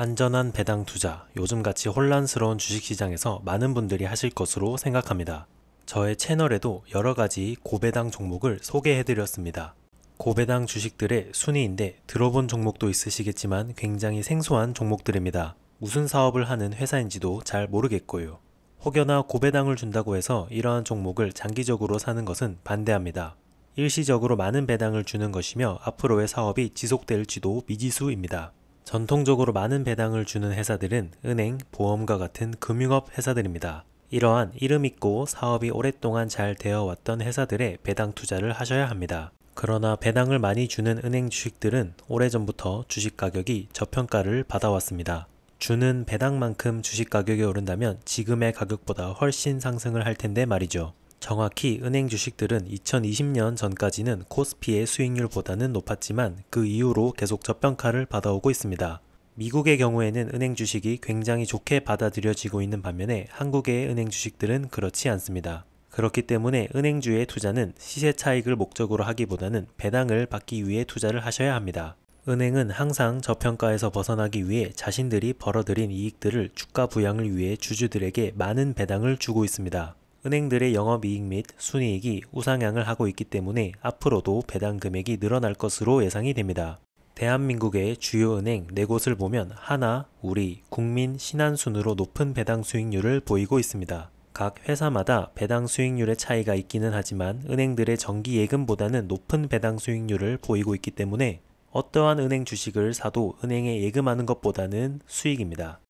안전한 배당 투자, 요즘같이 혼란스러운 주식시장에서 많은 분들이 하실 것으로 생각합니다. 저의 채널에도 여러 가지 고배당 종목을 소개해드렸습니다. 고배당 주식들의 순위인데 들어본 종목도 있으시겠지만 굉장히 생소한 종목들입니다. 무슨 사업을 하는 회사인지도 잘 모르겠고요. 혹여나 고배당을 준다고 해서 이러한 종목을 장기적으로 사는 것은 반대합니다. 일시적으로 많은 배당을 주는 것이며 앞으로의 사업이 지속될지도 미지수입니다. 전통적으로 많은 배당을 주는 회사들은 은행, 보험과 같은 금융업 회사들입니다. 이러한 이름 있고 사업이 오랫동안 잘 되어 왔던 회사들의 배당 투자를 하셔야 합니다. 그러나 배당을 많이 주는 은행 주식들은 오래전부터 주식 가격이 저평가를 받아왔습니다. 주는 배당만큼 주식 가격이 오른다면 지금의 가격보다 훨씬 상승을 할 텐데 말이죠. 정확히 은행 주식들은 2020년 전까지는 코스피의 수익률보다는 높았지만 그 이후로 계속 저평가를 받아오고 있습니다. 미국의 경우에는 은행 주식이 굉장히 좋게 받아들여지고 있는 반면에 한국의 은행 주식들은 그렇지 않습니다. 그렇기 때문에 은행주의 투자는 시세 차익을 목적으로 하기보다는 배당을 받기 위해 투자를 하셔야 합니다. 은행은 항상 저평가에서 벗어나기 위해 자신들이 벌어들인 이익들을 주가 부양을 위해 주주들에게 많은 배당을 주고 있습니다. 은행들의 영업이익 및 순이익이 우상향을 하고 있기 때문에 앞으로도 배당 금액이 늘어날 것으로 예상이 됩니다. 대한민국의 주요 은행 네 곳을 보면 하나, 우리, 국민, 신한순으로 높은 배당 수익률을 보이고 있습니다. 각 회사마다 배당 수익률의 차이가 있기는 하지만 은행들의 정기 예금보다는 높은 배당 수익률을 보이고 있기 때문에 어떠한 은행 주식을 사도 은행에 예금하는 것보다는 수익입니다.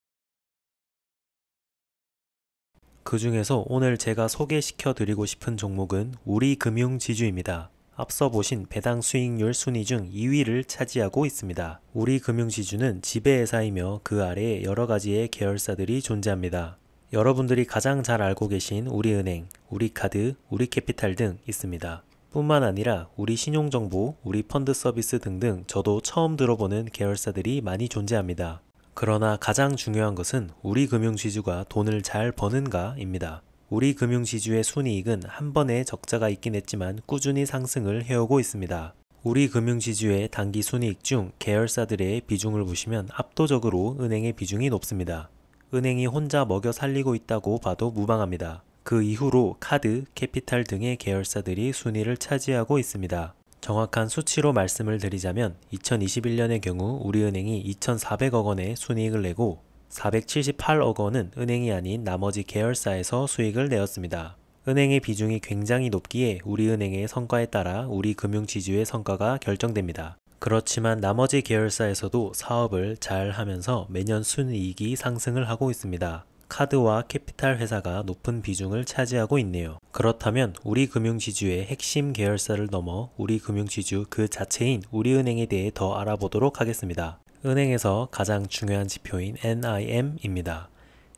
그 중에서 오늘 제가 소개시켜 드리고 싶은 종목은 우리금융지주입니다. 앞서 보신 배당 수익률 순위 중 2위를 차지하고 있습니다. 우리금융지주는 지배회사이며 그 아래에 여러 가지의 계열사들이 존재합니다. 여러분들이 가장 잘 알고 계신 우리은행, 우리카드, 우리캐피탈 등 있습니다. 뿐만 아니라 우리 신용정보, 우리 펀드 서비스 등등 저도 처음 들어보는 계열사들이 많이 존재합니다. 그러나 가장 중요한 것은 우리 금융시주가 돈을 잘 버는가입니다. 우리 금융시주의 순이익은 한번에 적자가 있긴 했지만 꾸준히 상승을 해오고 있습니다. 우리 금융시주의 단기 순이익 중 계열사들의 비중을 보시면 압도적으로 은행의 비중이 높습니다. 은행이 혼자 먹여 살리고 있다고 봐도 무방합니다. 그 이후로 카드, 캐피탈 등의 계열사들이 순위를 차지하고 있습니다. 정확한 수치로 말씀을 드리자면 2021년의 경우 우리은행이 2,400억 원의 순이익을 내고 478억 원은 은행이 아닌 나머지 계열사에서 수익을 내었습니다. 은행의 비중이 굉장히 높기에 우리은행의 성과에 따라 우리 금융지주의 성과가 결정됩니다. 그렇지만 나머지 계열사에서도 사업을 잘 하면서 매년 순이익이 상승을 하고 있습니다. 카드와 캐피탈 회사가 높은 비중을 차지하고 있네요. 그렇다면 우리 금융지주의 핵심 계열사를 넘어 우리 금융지주 그 자체인 우리은행에 대해 더 알아보도록 하겠습니다. 은행에서 가장 중요한 지표인 NIM입니다.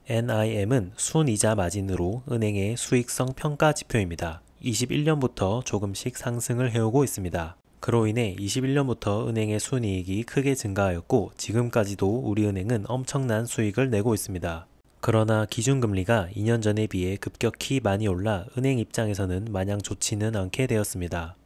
NIM은 순이자 마진으로 은행의 수익성 평가 지표입니다. 21년부터 조금씩 상승을 해오고 있습니다. 그로 인해 21년부터 은행의 순이익이 크게 증가하였고 지금까지도 우리은행은 엄청난 수익을 내고 있습니다. 그러나 기준금리가 2년 전에 비해 급격히 많이 올라 은행 입장에서는 마냥 좋지는 않게 되었습니다.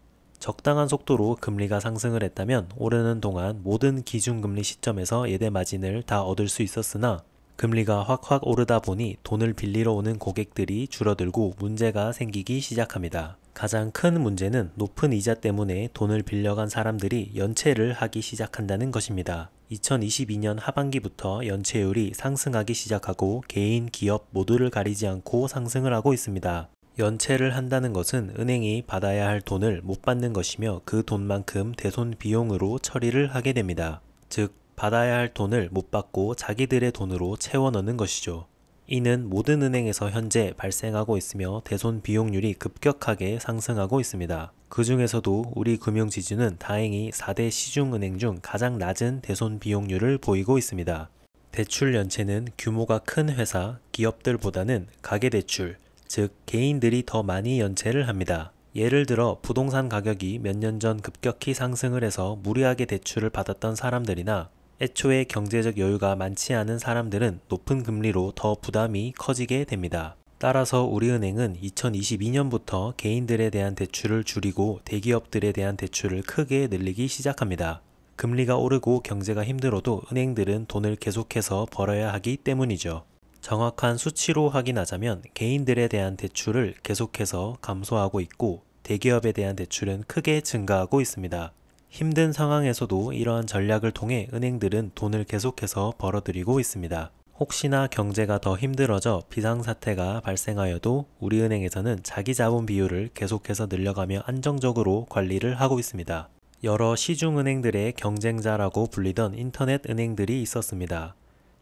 적당한 속도로 금리가 상승을 했다면 오르는 동안 모든 기준금리 시점에서 예대 마진을 다 얻을 수 있었으나 금리가 확확 오르다 보니 돈을 빌리러 오는 고객들이 줄어들고 문제가 생기기 시작합니다. 가장 큰 문제는 높은 이자 때문에 돈을 빌려간 사람들이 연체를 하기 시작한다는 것입니다. 2022년 하반기부터 연체율이 상승하기 시작하고 개인, 기업 모두를 가리지 않고 상승을 하고 있습니다. 연체를 한다는 것은 은행이 받아야 할 돈을 못 받는 것이며 그 돈만큼 대손 비용으로 처리를 하게 됩니다. 즉, 받아야 할 돈을 못 받고 자기들의 돈으로 채워 넣는 것이죠. 이는 모든 은행에서 현재 발생하고 있으며 대손 비용률이 급격하게 상승하고 있습니다. 그 중에서도 우리 금융지주는 다행히 4대 시중은행 중 가장 낮은 대손 비용률을 보이고 있습니다. 대출 연체는 규모가 큰 회사, 기업들보다는 가계대출, 즉 개인들이 더 많이 연체를 합니다. 예를 들어 부동산 가격이 몇 년 전 급격히 상승을 해서 무리하게 대출을 받았던 사람들이나 애초에 경제적 여유가 많지 않은 사람들은 높은 금리로 더 부담이 커지게 됩니다. 따라서 우리은행은 2022년부터 개인들에 대한 대출을 줄이고 대기업들에 대한 대출을 크게 늘리기 시작합니다. 금리가 오르고 경제가 힘들어도 은행들은 돈을 계속해서 벌어야 하기 때문이죠. 정확한 수치로 확인하자면 개인들에 대한 대출을 계속해서 감소하고 있고 대기업에 대한 대출은 크게 증가하고 있습니다. 힘든 상황에서도 이러한 전략을 통해 은행들은 돈을 계속해서 벌어들이고 있습니다. 혹시나 경제가 더 힘들어져 비상사태가 발생하여도 우리은행에서는 자기 자본 비율을 계속해서 늘려가며 안정적으로 관리를 하고 있습니다. 여러 시중은행들의 경쟁자라고 불리던 인터넷 은행들이 있었습니다.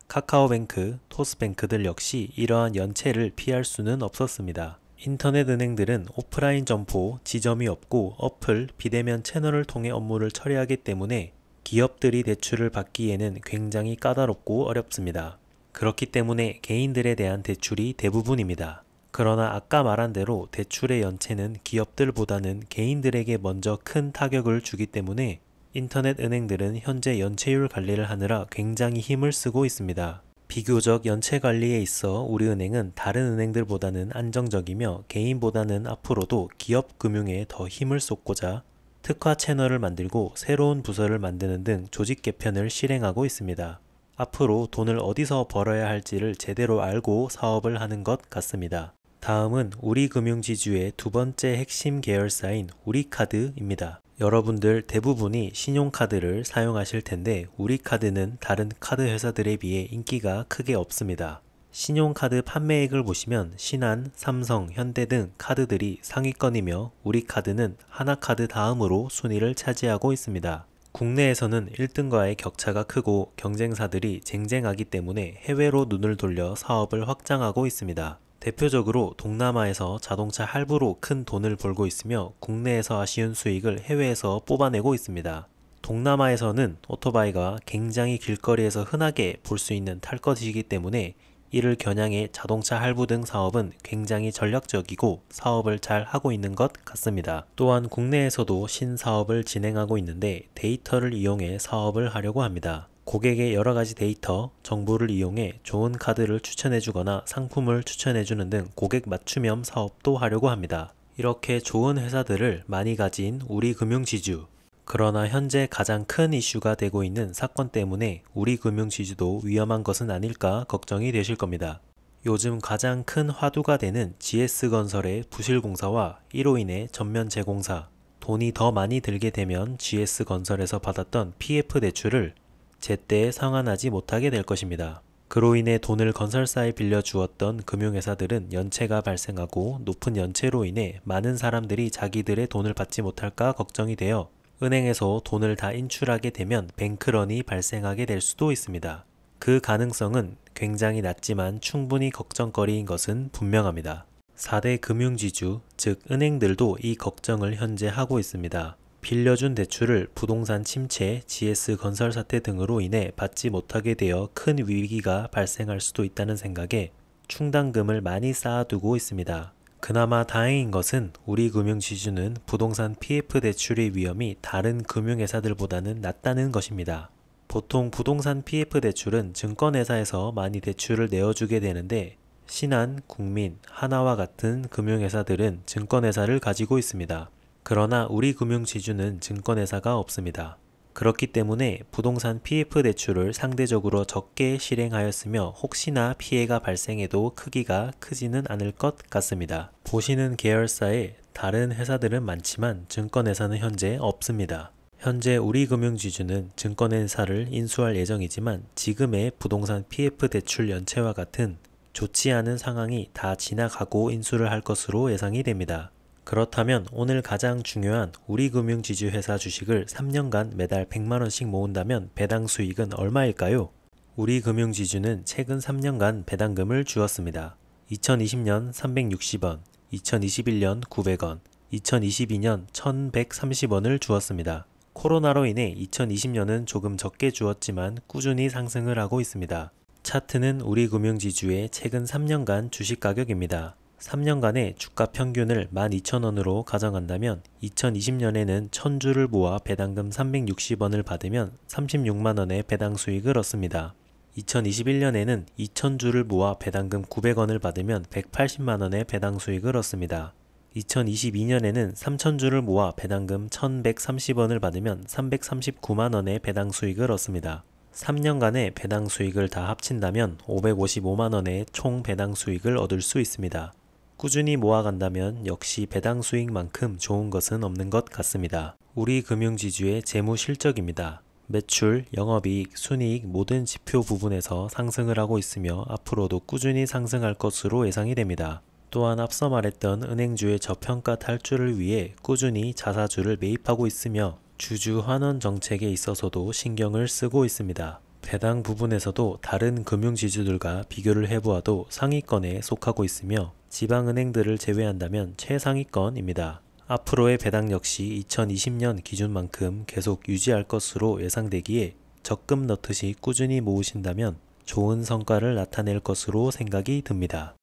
카카오뱅크, 토스뱅크들 역시 이러한 연체를 피할 수는 없었습니다. 인터넷 은행들은 오프라인 점포, 지점이 없고 어플, 비대면 채널을 통해 업무를 처리하기 때문에 기업들이 대출을 받기에는 굉장히 까다롭고 어렵습니다. 그렇기 때문에 개인들에 대한 대출이 대부분입니다. 그러나 아까 말한 대로 대출의 연체는 기업들보다는 개인들에게 먼저 큰 타격을 주기 때문에 인터넷 은행들은 현재 연체율 관리를 하느라 굉장히 힘을 쓰고 있습니다. 비교적 연체 관리에 있어 우리은행은 다른 은행들보다는 안정적이며 개인보다는 앞으로도 기업 금융에 더 힘을 쏟고자 특화 채널을 만들고 새로운 부서를 만드는 등 조직 개편을 실행하고 있습니다. 앞으로 돈을 어디서 벌어야 할지를 제대로 알고 사업을 하는 것 같습니다. 다음은 우리금융지주의 두 번째 핵심 계열사인 우리카드입니다. 여러분들 대부분이 신용카드를 사용하실 텐데 우리 카드는 다른 카드 회사들에 비해 인기가 크게 없습니다. 신용카드 판매액을 보시면 신한, 삼성, 현대 등 카드들이 상위권이며 우리 카드는 하나카드 다음으로 순위를 차지하고 있습니다. 국내에서는 1등과의 격차가 크고 경쟁사들이 쟁쟁하기 때문에 해외로 눈을 돌려 사업을 확장하고 있습니다. 대표적으로 동남아에서 자동차 할부로 큰 돈을 벌고 있으며 국내에서 아쉬운 수익을 해외에서 뽑아내고 있습니다. 동남아에서는 오토바이가 굉장히 길거리에서 흔하게 볼 수 있는 탈것이기 때문에 이를 겨냥해 자동차 할부 등 사업은 굉장히 전략적이고 사업을 잘 하고 있는 것 같습니다. 또한 국내에서도 신사업을 진행하고 있는데 데이터를 이용해 사업을 하려고 합니다. 고객의 여러 가지 데이터, 정보를 이용해 좋은 카드를 추천해 주거나 상품을 추천해 주는 등 고객 맞춤형 사업도 하려고 합니다. 이렇게 좋은 회사들을 많이 가진 우리 금융지주. 그러나 현재 가장 큰 이슈가 되고 있는 사건 때문에 우리 금융지주도 위험한 것은 아닐까 걱정이 되실 겁니다. 요즘 가장 큰 화두가 되는 GS건설의 부실공사와 이로 인해 전면 재공사, 돈이 더 많이 들게 되면 GS건설에서 받았던 PF 대출을 제때 에 상환하지 못하게 될 것입니다. 그로 인해 돈을 건설사에 빌려주었던 금융회사들은 연체가 발생하고 높은 연체로 인해 많은 사람들이 자기들의 돈을 받지 못할까 걱정이 되어 은행에서 돈을 다 인출하게 되면 뱅크런이 발생하게 될 수도 있습니다. 그 가능성은 굉장히 낮지만 충분히 걱정거리인 것은 분명합니다. 4대 금융지주, 즉 은행들도 이 걱정을 현재 하고 있습니다. 빌려준 대출을 부동산 침체, GS 건설 사태 등으로 인해 받지 못하게 되어 큰 위기가 발생할 수도 있다는 생각에 충당금을 많이 쌓아두고 있습니다. 그나마 다행인 것은 우리 금융지주는 부동산 PF 대출의 위험이 다른 금융회사들보다는 낮다는 것입니다. 보통 부동산 PF 대출은 증권회사에서 많이 대출을 내어주게 되는데 신한, 국민, 하나와 같은 금융회사들은 증권회사를 가지고 있습니다. 그러나 우리 금융지주는 증권회사가 없습니다. 그렇기 때문에 부동산 PF 대출을 상대적으로 적게 실행하였으며 혹시나 피해가 발생해도 크기가 크지는 않을 것 같습니다. 보시는 계열사에 다른 회사들은 많지만 증권회사는 현재 없습니다. 현재 우리금융지주는 증권회사를 인수할 예정이지만 지금의 부동산 PF 대출 연체와 같은 좋지 않은 상황이 다 지나가고 인수를 할 것으로 예상이 됩니다. 그렇다면 오늘 가장 중요한 우리금융지주회사 주식을 3년간 매달 100만원씩 모은다면 배당 수익은 얼마일까요? 우리금융지주는 최근 3년간 배당금을 주었습니다. 2020년 360원, 2021년 900원, 2022년 1130원을 주었습니다. 코로나로 인해 2020년은 조금 적게 주었지만 꾸준히 상승을 하고 있습니다. 차트는 우리금융지주의 최근 3년간 주식 가격입니다. 3년간의 주가 평균을 12,000원으로 가정한다면 2020년에는 1,000주를 모아 배당금 360원을 받으면 36만원의 배당 수익을 얻습니다. 2021년에는 2,000주를 모아 배당금 900원을 받으면 180만원의 배당 수익을 얻습니다. 2022년에는 3,000주를 모아 배당금 1,130원을 받으면 339만원의 배당 수익을 얻습니다. 3년간의 배당 수익을 다 합친다면 555만원의 총 배당 수익을 얻을 수 있습니다. 꾸준히 모아간다면 역시 배당 수익만큼 좋은 것은 없는 것 같습니다. 우리 금융지주의 재무 실적입니다. 매출, 영업이익, 순이익 모든 지표 부분에서 상승을 하고 있으며 앞으로도 꾸준히 상승할 것으로 예상이 됩니다. 또한 앞서 말했던 은행주의 저평가 탈출을 위해 꾸준히 자사주를 매입하고 있으며 주주 환원 정책에 있어서도 신경을 쓰고 있습니다. 배당 부분에서도 다른 금융지주들과 비교를 해보아도 상위권에 속하고 있으며 지방은행들을 제외한다면 최상위권입니다. 앞으로의 배당 역시 2020년 기준만큼 계속 유지할 것으로 예상되기에 적금 넣듯이 꾸준히 모으신다면 좋은 성과를 나타낼 것으로 생각이 듭니다.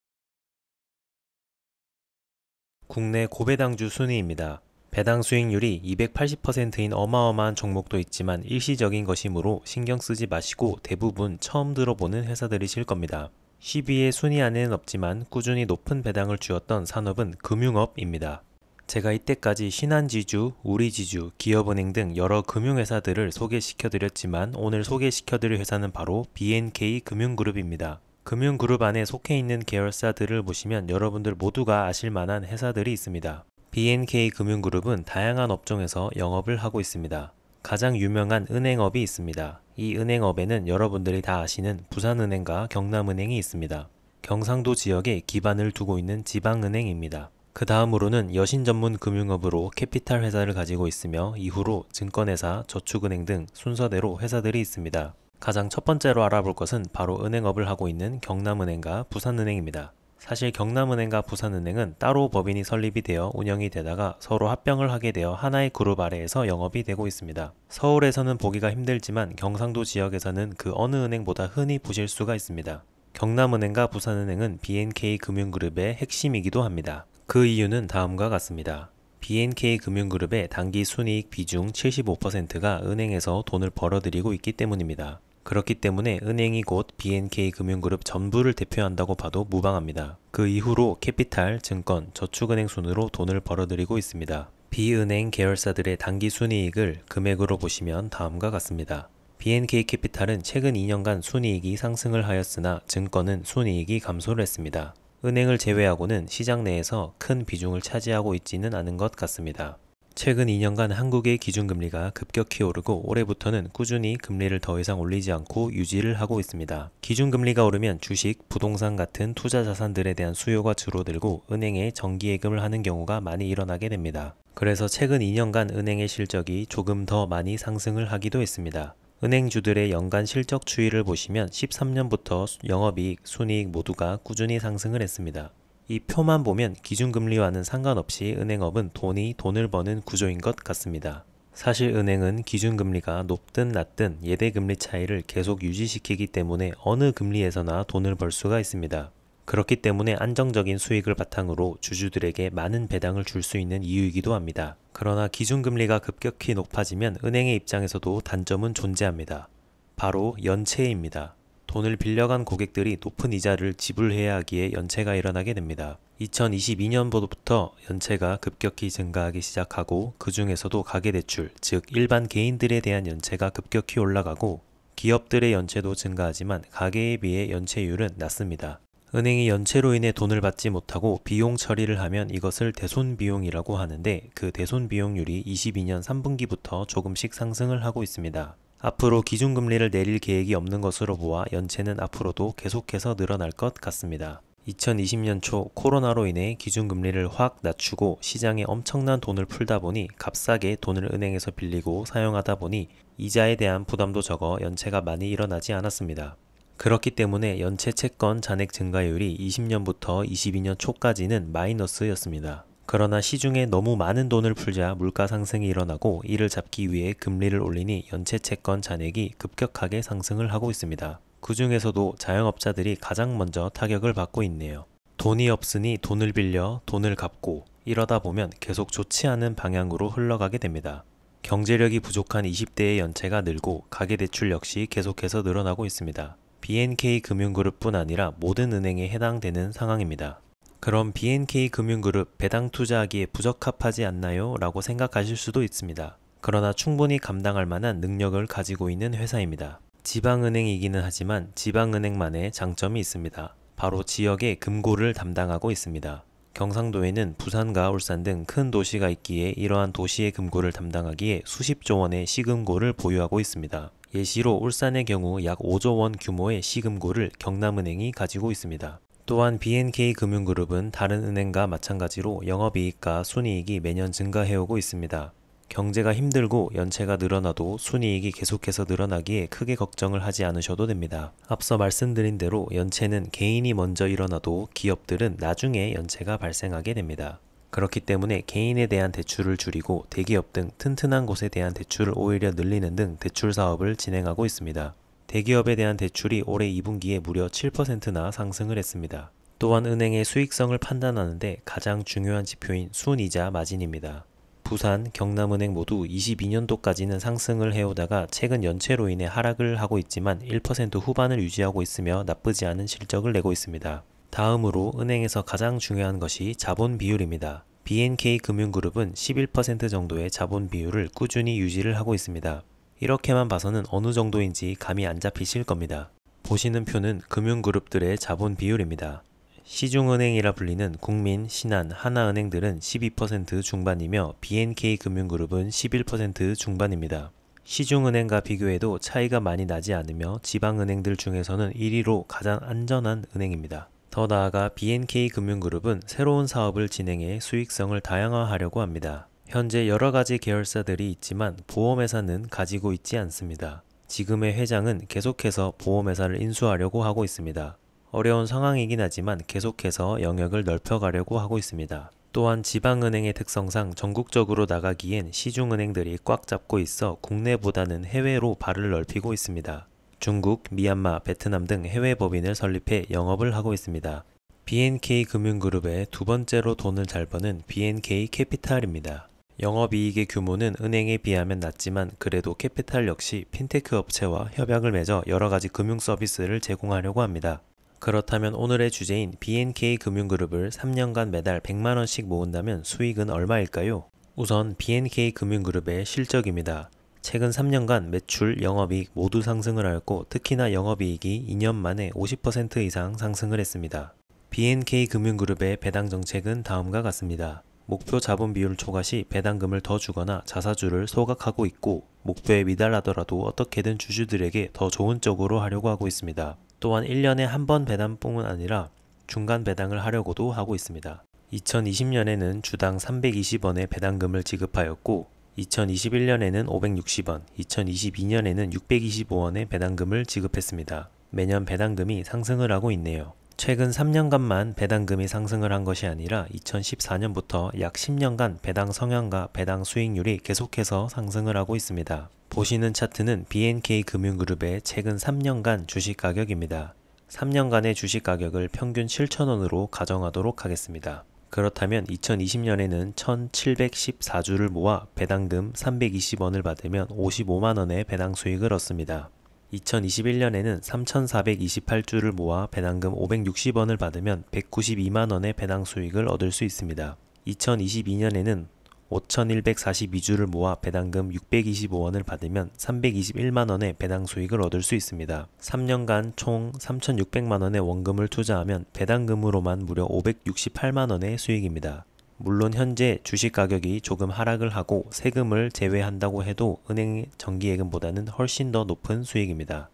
국내 고배당주 순위입니다. 배당 수익률이 280%인 어마어마한 종목도 있지만 일시적인 것이므로 신경 쓰지 마시고 대부분 처음 들어보는 회사들이실 겁니다. 10위의 순위 안에는 없지만 꾸준히 높은 배당을 주었던 산업은 금융업입니다. 제가 이때까지 신한지주, 우리지주, 기업은행 등 여러 금융회사들을 소개시켜드렸지만 오늘 소개시켜드릴 회사는 바로 BNK 금융그룹입니다. 금융그룹 안에 속해 있는 계열사들을 보시면 여러분들 모두가 아실 만한 회사들이 있습니다. BNK금융그룹은 다양한 업종에서 영업을 하고 있습니다. 가장 유명한 은행업이 있습니다. 이 은행업에는 여러분들이 다 아시는 부산은행과 경남은행이 있습니다. 경상도 지역에 기반을 두고 있는 지방은행입니다. 그 다음으로는 여신 전문 금융업으로 캐피탈 회사를 가지고 있으며 이후로 증권회사, 저축은행 등 순서대로 회사들이 있습니다. 가장 첫 번째로 알아볼 것은 바로 은행업을 하고 있는 경남은행과 부산은행입니다. 사실 경남은행과 부산은행은 따로 법인이 설립이 되어 운영이 되다가 서로 합병을 하게 되어 하나의 그룹 아래에서 영업이 되고 있습니다. 서울에서는 보기가 힘들지만 경상도 지역에서는 그 어느 은행보다 흔히 보실 수가 있습니다. 경남은행과 부산은행은 BNK금융그룹의 핵심이기도 합니다. 그 이유는 다음과 같습니다. BNK금융그룹의 단기 순이익 비중 75%가 은행에서 돈을 벌어들이고 있기 때문입니다. 그렇기 때문에 은행이 곧 BNK 금융그룹 전부를 대표한다고 봐도 무방합니다. 그 이후로 캐피탈, 증권, 저축은행 순으로 돈을 벌어들이고 있습니다. 비은행 계열사들의 단기 순이익을 금액으로 보시면 다음과 같습니다. BNK 캐피탈은 최근 2년간 순이익이 상승을 하였으나 증권은 순이익이 감소를 했습니다. 은행을 제외하고는 시장 내에서 큰 비중을 차지하고 있지는 않은 것 같습니다. 최근 2년간 한국의 기준금리가 급격히 오르고 올해부터는 꾸준히 금리를 더 이상 올리지 않고 유지를 하고 있습니다. 기준금리가 오르면 주식, 부동산 같은 투자 자산들에 대한 수요가 줄어들고 은행에 정기예금을 하는 경우가 많이 일어나게 됩니다. 그래서 최근 2년간 은행의 실적이 조금 더 많이 상승을 하기도 했습니다. 은행주들의 연간 실적 추이를 보시면 13년부터 영업이익, 순이익 모두가 꾸준히 상승을 했습니다. 이 표만 보면 기준금리와는 상관없이 은행업은 돈이 돈을 버는 구조인 것 같습니다. 사실 은행은 기준금리가 높든 낮든 예대금리 차이를 계속 유지시키기 때문에 어느 금리에서나 돈을 벌 수가 있습니다. 그렇기 때문에 안정적인 수익을 바탕으로 주주들에게 많은 배당을 줄 수 있는 이유이기도 합니다. 그러나 기준금리가 급격히 높아지면 은행의 입장에서도 단점은 존재합니다. 바로 연체입니다. 돈을 빌려간 고객들이 높은 이자를 지불해야 하기에 연체가 일어나게 됩니다. 2022년부터 연체가 급격히 증가하기 시작하고 그 중에서도 가계대출, 즉 일반 개인들에 대한 연체가 급격히 올라가고 기업들의 연체도 증가하지만 가계에 비해 연체율은 낮습니다. 은행이 연체로 인해 돈을 받지 못하고 비용 처리를 하면 이것을 대손비용이라고 하는데 그 대손비용률이 22년 3분기부터 조금씩 상승을 하고 있습니다. 앞으로 기준금리를 내릴 계획이 없는 것으로 보아 연체는 앞으로도 계속해서 늘어날 것 같습니다. 2020년 초 코로나로 인해 기준금리를 확 낮추고 시장에 엄청난 돈을 풀다 보니 값싸게 돈을 은행에서 빌리고 사용하다 보니 이자에 대한 부담도 적어 연체가 많이 일어나지 않았습니다. 그렇기 때문에 연체 채권 잔액 증가율이 20년부터 22년 초까지는 마이너스였습니다. 그러나 시중에 너무 많은 돈을 풀자 물가 상승이 일어나고 이를 잡기 위해 금리를 올리니 연체 채권 잔액이 급격하게 상승을 하고 있습니다. 그 중에서도 자영업자들이 가장 먼저 타격을 받고 있네요. 돈이 없으니 돈을 빌려 돈을 갚고 이러다 보면 계속 좋지 않은 방향으로 흘러가게 됩니다. 경제력이 부족한 20대의 연체가 늘고 가계대출 역시 계속해서 늘어나고 있습니다. BNK 금융그룹뿐 아니라 모든 은행에 해당되는 상황입니다. 그럼 BNK 금융그룹 배당 투자하기에 부적합하지 않나요? 라고 생각하실 수도 있습니다. 그러나 충분히 감당할 만한 능력을 가지고 있는 회사입니다. 지방은행이기는 하지만 지방은행만의 장점이 있습니다. 바로 지역의 금고를 담당하고 있습니다. 경상도에는 부산과 울산 등 큰 도시가 있기에 이러한 도시의 금고를 담당하기에 수십조 원의 시금고를 보유하고 있습니다. 예시로 울산의 경우 약 5조 원 규모의 시금고를 경남은행이 가지고 있습니다. 또한 BNK금융그룹은 다른 은행과 마찬가지로 영업이익과 순이익이 매년 증가해오고 있습니다. 경제가 힘들고 연체가 늘어나도 순이익이 계속해서 늘어나기에 크게 걱정을 하지 않으셔도 됩니다. 앞서 말씀드린 대로 연체는 개인이 먼저 일어나도 기업들은 나중에 연체가 발생하게 됩니다. 그렇기 때문에 개인에 대한 대출을 줄이고 대기업 등 튼튼한 곳에 대한 대출을 오히려 늘리는 등 대출 사업을 진행하고 있습니다. 대기업에 대한 대출이 올해 2분기에 무려 7%나 상승을 했습니다. 또한 은행의 수익성을 판단하는데 가장 중요한 지표인 순이자 마진입니다. 부산, 경남은행 모두 22년도까지는 상승을 해오다가 최근 연체로 인해 하락을 하고 있지만 1% 후반을 유지하고 있으며 나쁘지 않은 실적을 내고 있습니다. 다음으로 은행에서 가장 중요한 것이 자본 비율입니다. BNK 금융그룹은 11% 정도의 자본 비율을 꾸준히 유지를 하고 있습니다. 이렇게만 봐서는 어느 정도인지 감이 안 잡히실 겁니다. 보시는 표는 금융그룹들의 자본 비율입니다. 시중은행이라 불리는 국민, 신한, 하나은행들은 12% 중반이며 BNK금융그룹은 11% 중반입니다. 시중은행과 비교해도 차이가 많이 나지 않으며 지방은행들 중에서는 1위로 가장 안전한 은행입니다. 더 나아가 BNK금융그룹은 새로운 사업을 진행해 수익성을 다양화하려고 합니다. 현재 여러 가지 계열사들이 있지만 보험회사는 가지고 있지 않습니다. 지금의 회장은 계속해서 보험회사를 인수하려고 하고 있습니다. 어려운 상황이긴 하지만 계속해서 영역을 넓혀가려고 하고 있습니다. 또한 지방은행의 특성상 전국적으로 나가기엔 시중은행들이 꽉 잡고 있어 국내보다는 해외로 발을 넓히고 있습니다. 중국, 미얀마, 베트남 등 해외 법인을 설립해 영업을 하고 있습니다. BNK 금융그룹의 두 번째로 돈을 잘 버는 BNK 캐피탈입니다. 영업이익의 규모는 은행에 비하면 낮지만 그래도 캐피탈 역시 핀테크 업체와 협약을 맺어 여러가지 금융 서비스를 제공하려고 합니다. 그렇다면 오늘의 주제인 BNK 금융그룹을 3년간 매달 100만원씩 모은다면 수익은 얼마일까요? 우선 BNK 금융그룹의 실적입니다. 최근 3년간 매출, 영업이익 모두 상승을 하였고 특히나 영업이익이 2년 만에 50% 이상 상승을 했습니다. BNK 금융그룹의 배당 정책은 다음과 같습니다. 목표 자본 비율 초과 시 배당금을 더 주거나 자사주를 소각하고 있고 목표에 미달하더라도 어떻게든 주주들에게 더 좋은 쪽으로 하려고 하고 있습니다. 또한 1년에 한 번 배당뿐 아니라 중간 배당을 하려고도 하고 있습니다. 2020년에는 주당 320원의 배당금을 지급하였고 2021년에는 560원, 2022년에는 625원의 배당금을 지급했습니다. 매년 배당금이 상승을 하고 있네요. 최근 3년간만 배당금이 상승을 한 것이 아니라 2014년부터 약 10년간 배당 성향과 배당 수익률이 계속해서 상승을 하고 있습니다. 보시는 차트는 BNK 금융그룹의 최근 3년간 주식 가격입니다. 3년간의 주식 가격을 평균 7,000원으로 가정하도록 하겠습니다. 그렇다면 2020년에는 1,714주를 모아 배당금 320원을 받으면 55만원의 배당 수익을 얻습니다. 2021년에는 3,428주를 모아 배당금 560원을 받으면 192만원의 배당 수익을 얻을 수 있습니다. 2022년에는 5,142주를 모아 배당금 625원을 받으면 321만원의 배당 수익을 얻을 수 있습니다. 3년간 총 3,600만원의 원금을 투자하면 배당금으로만 무려 568만원의 수익입니다. 물론 현재 주식 가격이 조금 하락을 하고 세금을 제외한다고 해도 은행 정기예금보다는 훨씬 더 높은 수익입니다.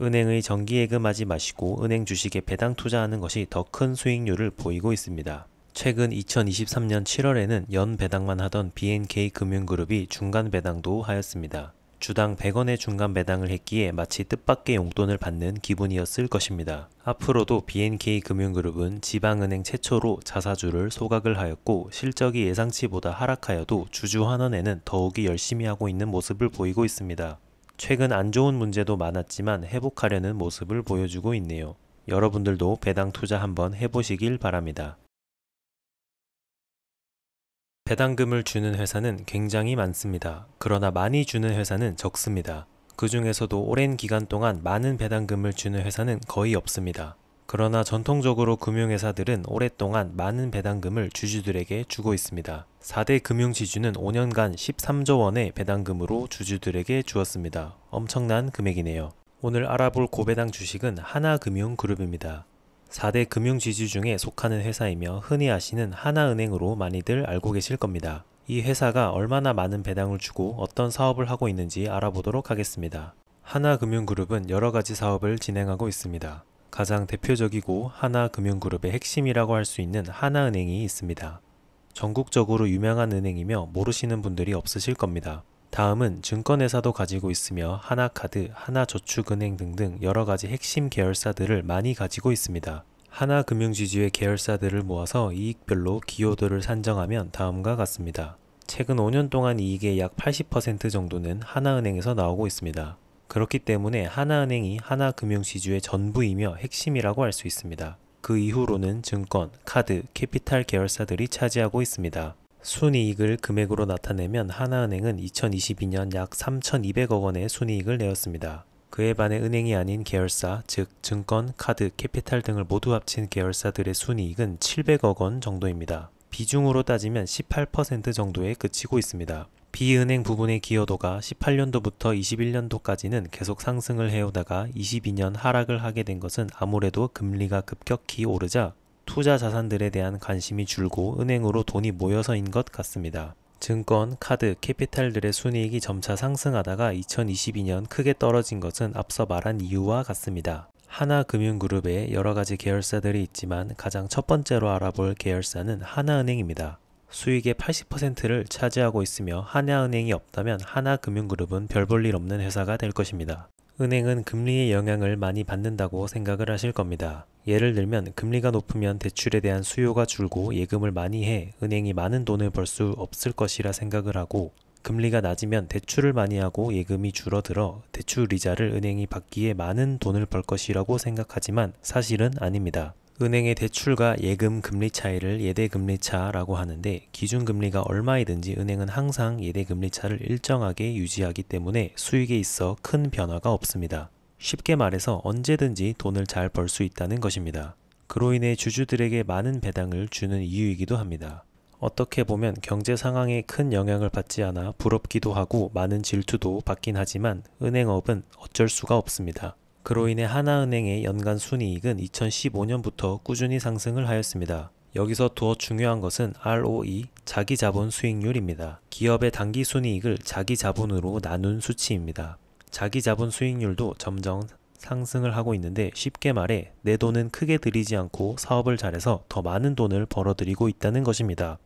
은행의 정기예금하지 마시고 은행 주식에 배당 투자하는 것이 더 큰 수익률을 보이고 있습니다. 최근 2023년 7월에는 연 배당만 하던 BNK 금융그룹이 중간 배당도 하였습니다. 주당 100원의 중간 배당을 했기에 마치 뜻밖의 용돈을 받는 기분이었을 것입니다. 앞으로도 BNK 금융그룹은 지방은행 최초로 자사주를 소각을 하였고 실적이 예상치보다 하락하여도 주주 환원에는 더욱이 열심히 하고 있는 모습을 보이고 있습니다. 최근 안 좋은 문제도 많았지만 회복하려는 모습을 보여주고 있네요. 여러분들도 배당 투자 한번 해보시길 바랍니다. 배당금을 주는 회사는 굉장히 많습니다. 그러나 많이 주는 회사는 적습니다. 그 중에서도 오랜 기간 동안 많은 배당금을 주는 회사는 거의 없습니다. 그러나 전통적으로 금융회사들은 오랫동안 많은 배당금을 주주들에게 주고 있습니다. 4대 금융지주는 5년간 13조 원의 배당금으로 주주들에게 주었습니다. 엄청난 금액이네요. 오늘 알아볼 고배당 주식은 하나금융그룹입니다. 4대 금융지주 중에 속하는 회사이며 흔히 아시는 하나은행으로 많이들 알고 계실 겁니다. 이 회사가 얼마나 많은 배당을 주고 어떤 사업을 하고 있는지 알아보도록 하겠습니다. 하나금융그룹은 여러 가지 사업을 진행하고 있습니다. 가장 대표적이고 하나금융그룹의 핵심이라고 할 수 있는 하나은행이 있습니다. 전국적으로 유명한 은행이며 모르시는 분들이 없으실 겁니다. 다음은 증권회사도 가지고 있으며 하나카드, 하나저축은행 등등 여러가지 핵심 계열사들을 많이 가지고 있습니다. 하나금융지주의 계열사들을 모아서 이익별로 기여도를 산정하면 다음과 같습니다. 최근 5년 동안 이익의 약 80% 정도는 하나은행에서 나오고 있습니다. 그렇기 때문에 하나은행이 하나금융지주의 전부이며 핵심이라고 할 수 있습니다. 그 이후로는 증권, 카드, 캐피탈 계열사들이 차지하고 있습니다. 순이익을 금액으로 나타내면 하나은행은 2022년 약 3,200억 원의 순이익을 내었습니다. 그에 반해 은행이 아닌 계열사, 즉 증권, 카드, 캐피탈 등을 모두 합친 계열사들의 순이익은 700억 원 정도입니다. 비중으로 따지면 18% 정도에 그치고 있습니다. 비은행 부분의 기여도가 18년도부터 21년도까지는 계속 상승을 해오다가 22년 하락을 하게 된 것은 아무래도 금리가 급격히 오르자 투자 자산들에 대한 관심이 줄고 은행으로 돈이 모여서인 것 같습니다. 증권, 카드, 캐피탈들의 순이익이 점차 상승하다가 2022년 크게 떨어진 것은 앞서 말한 이유와 같습니다. 하나금융그룹에 여러가지 계열사들이 있지만 가장 첫 번째로 알아볼 계열사는 하나은행입니다. 수익의 80%를 차지하고 있으며 하나은행이 없다면 하나금융그룹은 별 볼 일 없는 회사가 될 것입니다. 은행은 금리의 영향을 많이 받는다고 생각을 하실 겁니다. 예를 들면 금리가 높으면 대출에 대한 수요가 줄고 예금을 많이 해 은행이 많은 돈을 벌 수 없을 것이라 생각을 하고 금리가 낮으면 대출을 많이 하고 예금이 줄어들어 대출 이자를 은행이 받기에 많은 돈을 벌 것이라고 생각하지만 사실은 아닙니다. 은행의 대출과 예금 금리 차이를 예대 금리 차라고 하는데 기준 금리가 얼마이든지 은행은 항상 예대 금리 차를 일정하게 유지하기 때문에 수익에 있어 큰 변화가 없습니다. 쉽게 말해서 언제든지 돈을 잘 벌 수 있다는 것입니다. 그로 인해 주주들에게 많은 배당을 주는 이유이기도 합니다. 어떻게 보면 경제 상황에 큰 영향을 받지 않아 부럽기도 하고 많은 질투도 받긴 하지만 은행업은 어쩔 수가 없습니다. 그로 인해 하나은행의 연간 순이익은 2015년부터 꾸준히 상승을 하였습니다. 여기서 더 중요한 것은 ROE, 자기자본 수익률입니다. 기업의 단기 순이익을 자기자본으로 나눈 수치입니다. 자기자본 수익률도 점점 상승을 하고 있는데 쉽게 말해 내 돈은 크게 들이지 않고 사업을 잘해서 더 많은 돈을 벌어들이고 있다는 것입니다.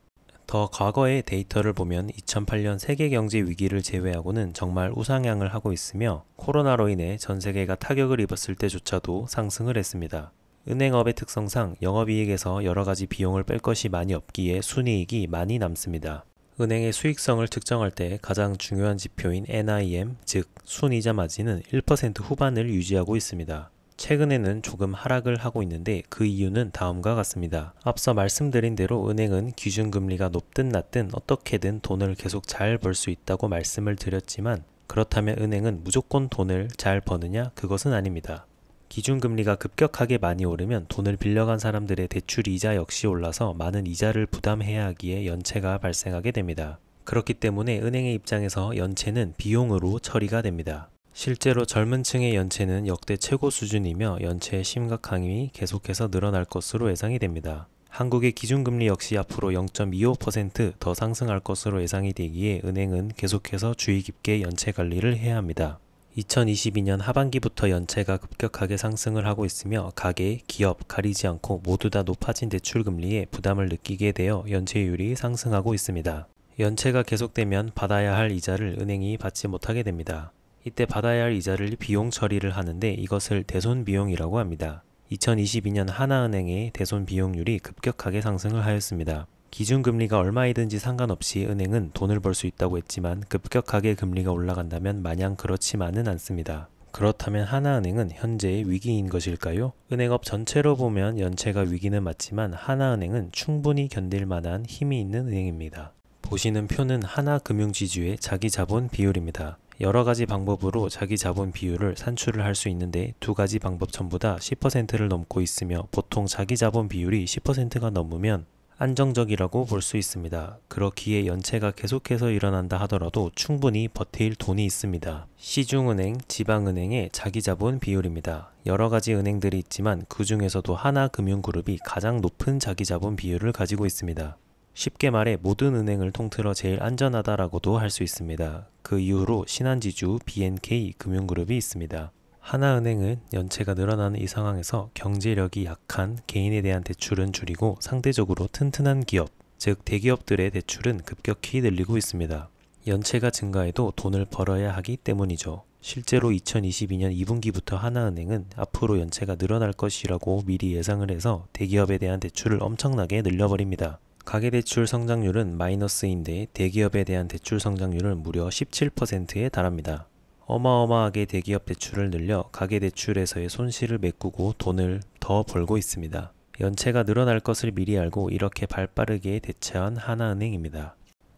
더 과거의 데이터를 보면 2008년 세계 경제 위기를 제외하고는 정말 우상향을 하고 있으며 코로나로 인해 전 세계가 타격을 입었을 때조차도 상승을 했습니다. 은행업의 특성상 영업이익에서 여러가지 비용을 뺄 것이 많이 없기에 순이익이 많이 남습니다. 은행의 수익성을 측정할 때 가장 중요한 지표인 NIM, 즉 순이자 마진은 1% 후반을 유지하고 있습니다. 최근에는 조금 하락을 하고 있는데 그 이유는 다음과 같습니다. 앞서 말씀드린 대로 은행은 기준금리가 높든 낮든 어떻게든 돈을 계속 잘 벌 수 있다고 말씀을 드렸지만 그렇다면 은행은 무조건 돈을 잘 버느냐? 그것은 아닙니다. 기준금리가 급격하게 많이 오르면 돈을 빌려간 사람들의 대출 이자 역시 올라서 많은 이자를 부담해야 하기에 연체가 발생하게 됩니다. 그렇기 때문에 은행의 입장에서 연체는 비용으로 처리가 됩니다. 실제로 젊은 층의 연체는 역대 최고 수준이며 연체의 심각함이 계속해서 늘어날 것으로 예상이 됩니다. 한국의 기준금리 역시 앞으로 0.25%더 상승할 것으로 예상이 되기에 은행은 계속해서 주의 깊게 연체 관리를 해야 합니다. 2022년 하반기부터 연체가 급격하게 상승을 하고 있으며 가계, 기업 가리지 않고 모두 다 높아진 대출 금리에 부담을 느끼게 되어 연체율이 상승하고 있습니다. 연체가 계속되면 받아야 할 이자를 은행이 받지 못하게 됩니다. 이때 받아야 할 이자를 비용 처리를 하는데 이것을 대손 비용이라고 합니다. 2022년 하나은행의 대손 비용률이 급격하게 상승을 하였습니다. 기준금리가 얼마이든지 상관없이 은행은 돈을 벌 수 있다고 했지만 급격하게 금리가 올라간다면 마냥 그렇지만은 않습니다. 그렇다면 하나은행은 현재 위기인 것일까요? 은행업 전체로 보면 연체가 위기는 맞지만 하나은행은 충분히 견딜 만한 힘이 있는 은행입니다. 보시는 표는 하나금융지주의 자기 자본 비율입니다. 여러 가지 방법으로 자기 자본 비율을 산출을 할 수 있는데 두 가지 방법 전부 다 10%를 넘고 있으며 보통 자기 자본 비율이 10%가 넘으면 안정적이라고 볼 수 있습니다. 그렇기에 연체가 계속해서 일어난다 하더라도 충분히 버틸 돈이 있습니다. 시중은행, 지방은행의 자기자본 비율입니다. 여러 가지 은행들이 있지만 그 중에서도 하나금융그룹이 가장 높은 자기자본 비율을 가지고 있습니다. 쉽게 말해 모든 은행을 통틀어 제일 안전하다라고도 할 수 있습니다. 그 이후로 신한지주, BNK 금융그룹이 있습니다. 하나은행은 연체가 늘어나는 이 상황에서 경제력이 약한 개인에 대한 대출은 줄이고 상대적으로 튼튼한 기업, 즉 대기업들의 대출은 급격히 늘리고 있습니다. 연체가 증가해도 돈을 벌어야 하기 때문이죠. 실제로 2022년 2분기부터 하나은행은 앞으로 연체가 늘어날 것이라고 미리 예상을 해서 대기업에 대한 대출을 엄청나게 늘려버립니다. 가계대출 성장률은 마이너스인데 대기업에 대한 대출 성장률은 무려 17%에 달합니다. 어마어마하게 대기업 대출을 늘려 가계대출에서의 손실을 메꾸고 돈을 더 벌고 있습니다. 연체가 늘어날 것을 미리 알고 이렇게 발빠르게 대처한 하나은행입니다.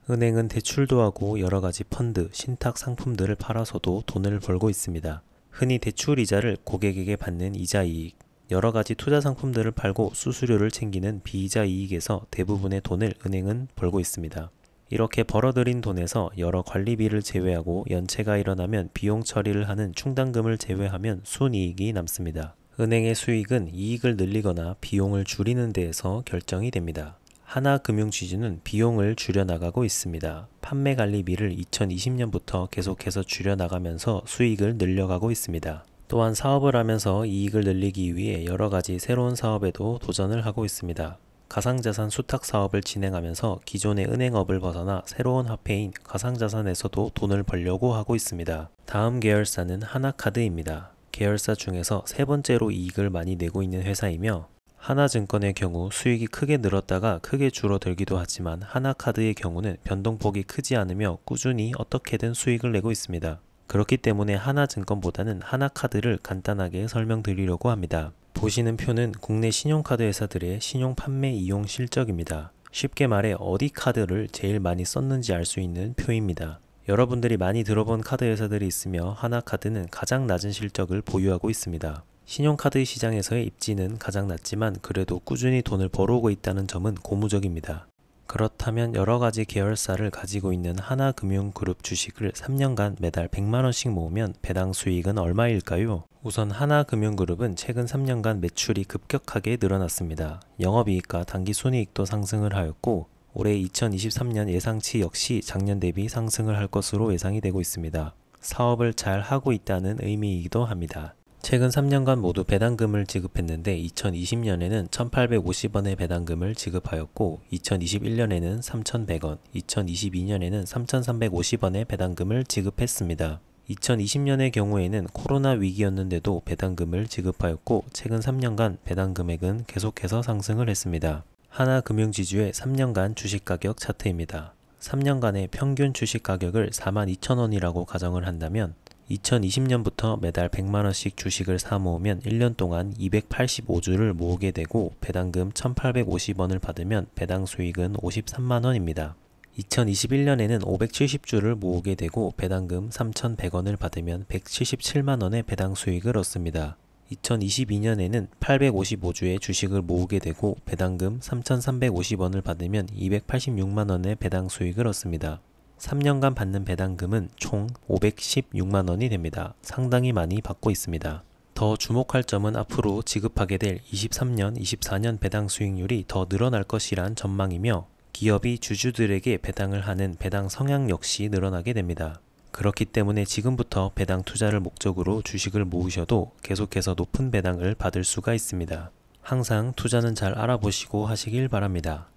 은행은 대출도 하고 여러가지 펀드, 신탁 상품들을 팔아서도 돈을 벌고 있습니다. 흔히 대출 이자를 고객에게 받는 이자 이익, 여러 가지 투자 상품들을 팔고 수수료를 챙기는 비이자 이익에서 대부분의 돈을 은행은 벌고 있습니다. 이렇게 벌어들인 돈에서 여러 관리비를 제외하고 연체가 일어나면 비용 처리를 하는 충당금을 제외하면 순이익이 남습니다. 은행의 수익은 이익을 늘리거나 비용을 줄이는 데에서 결정이 됩니다. 하나금융지주는 비용을 줄여나가고 있습니다. 판매 관리비를 2020년부터 계속해서 줄여나가면서 수익을 늘려가고 있습니다. 또한 사업을 하면서 이익을 늘리기 위해 여러 가지 새로운 사업에도 도전을 하고 있습니다. 가상자산 수탁 사업을 진행하면서 기존의 은행업을 벗어나 새로운 화폐인 가상자산에서도 돈을 벌려고 하고 있습니다. 다음 계열사는 하나카드입니다. 계열사 중에서 세 번째로 이익을 많이 내고 있는 회사이며 하나증권의 경우 수익이 크게 늘었다가 크게 줄어들기도 하지만 하나카드의 경우는 변동폭이 크지 않으며 꾸준히 어떻게든 수익을 내고 있습니다. 그렇기 때문에 하나증권보다는 하나카드를 간단하게 설명드리려고 합니다. 보시는 표는 국내 신용카드 회사들의 신용 판매 이용 실적입니다. 쉽게 말해 어디 카드를 제일 많이 썼는지 알 수 있는 표입니다. 여러분들이 많이 들어본 카드 회사들이 있으며 하나카드는 가장 낮은 실적을 보유하고 있습니다. 신용카드 시장에서의 입지는 가장 낮지만 그래도 꾸준히 돈을 벌어오고 있다는 점은 고무적입니다. 그렇다면 여러 가지 계열사를 가지고 있는 하나금융그룹 주식을 3년간 매달 100만원씩 모으면 배당 수익은 얼마일까요? 우선 하나금융그룹은 최근 3년간 매출이 급격하게 늘어났습니다. 영업이익과 단기순이익도 상승을 하였고 올해 2023년 예상치 역시 작년 대비 상승을 할 것으로 예상이 되고 있습니다. 사업을 잘 하고 있다는 의미이기도 합니다. 최근 3년간 모두 배당금을 지급했는데 2020년에는 1,850원의 배당금을 지급하였고 2021년에는 3,100원, 2022년에는 3,350원의 배당금을 지급했습니다. 2020년의 경우에는 코로나 위기였는데도 배당금을 지급하였고 최근 3년간 배당금액은 계속해서 상승을 했습니다. 하나금융지주의 3년간 주식가격 차트입니다. 3년간의 평균 주식가격을 42,000원이라고 가정을 한다면 2020년부터 매달 100만원씩 주식을 사 모으면 1년 동안 285주를 모으게 되고 배당금 1850원을 받으면 배당 수익은 53만원입니다. 2021년에는 570주를 모으게 되고 배당금 3100원을 받으면 177만원의 배당 수익을 얻습니다. 2022년에는 855주의 주식을 모으게 되고 배당금 3,350원을 받으면 286만원의 배당 수익을 얻습니다. 3년간 받는 배당금은 총 516만원이 됩니다. 상당히 많이 받고 있습니다. 더 주목할 점은 앞으로 지급하게 될 23년, 24년 배당 수익률이 더 늘어날 것이란 전망이며 기업이 주주들에게 배당을 하는 배당 성향 역시 늘어나게 됩니다. 그렇기 때문에 지금부터 배당 투자를 목적으로 주식을 모으셔도 계속해서 높은 배당을 받을 수가 있습니다. 항상 투자는 잘 알아보시고 하시길 바랍니다.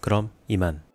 그럼 이만.